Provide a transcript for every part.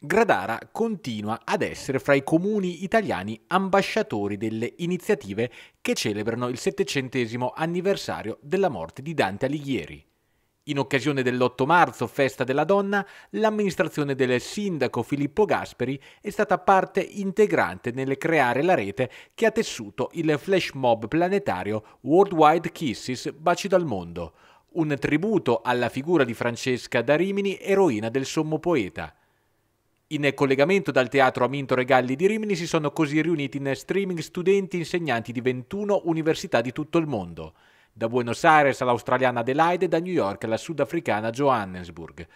Gradara continua ad essere fra i comuni italiani ambasciatori delle iniziative che celebrano il 700 anniversario della morte di Dante Alighieri. In occasione dell'8 marzo, festa della donna, l'amministrazione del sindaco Filippo Gasperi è stata parte integrante nel creare la rete che ha tessuto il flash mob planetario Worldwide Kisses Baci dal Mondo, un tributo alla figura di Francesca da Rimini, eroina del sommo poeta. In collegamento dal teatro Aminto Regalli di Rimini si sono così riuniti in streaming studenti e insegnanti di 21 università di tutto il mondo, da Buenos Aires all'australiana Adelaide e da New York alla sudafricana Johannesburg.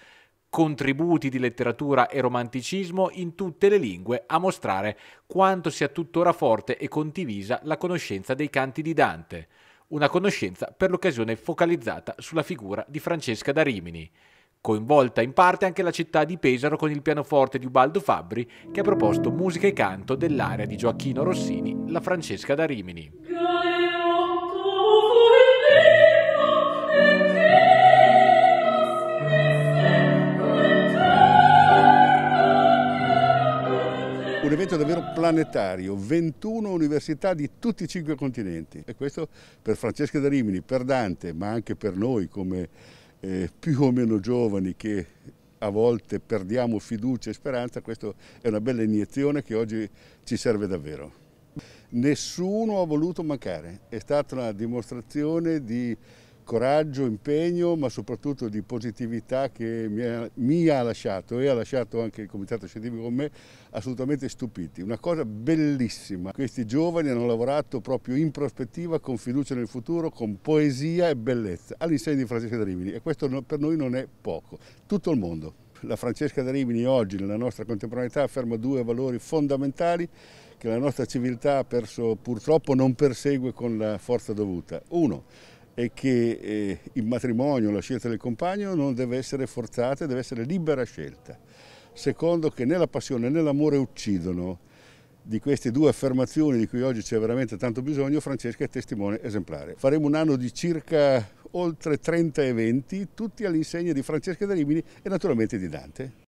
Contributi di letteratura e romanticismo in tutte le lingue a mostrare quanto sia tuttora forte e condivisa la conoscenza dei canti di Dante, una conoscenza per l'occasione focalizzata sulla figura di Francesca da Rimini coinvolta in parte anche la città di Pesaro con il pianoforte di Ubaldo Fabbri che ha proposto musica e canto dell'area di Gioacchino Rossini, la Francesca da Rimini. un evento davvero planetario, 21 università di tutti i cinque continenti e questo per Francesca da Rimini, per Dante, ma anche per noi come eh, più o meno giovani che a volte perdiamo fiducia e speranza, questa è una bella iniezione che oggi ci serve davvero. Nessuno ha voluto mancare, è stata una dimostrazione di coraggio, impegno, ma soprattutto di positività che mi ha, mi ha, lasciato e ha lasciato anche il comitato scientifico con me assolutamente stupiti. Una cosa bellissima. Questi giovani hanno lavorato proprio in prospettiva, con fiducia nel futuro, con poesia e bellezza, all'insegna di Francesca da Rimini e questo per noi non è poco. Tutto il mondo. La Francesca da Rimini oggi nella nostra contemporaneità afferma due valori fondamentali che la nostra civiltà perso, purtroppo non persegue con la forza dovuta. Uno, è che eh, il matrimonio, la scelta del compagno non deve essere forzata, deve essere libera scelta. Secondo che né la passione né l'amore uccidono. Di queste due affermazioni di cui oggi c'è veramente tanto bisogno, Francesca è testimone esemplare. Faremo un anno di circa oltre 30 eventi, tutti all'insegna di Francesca da Rimini e naturalmente di Dante.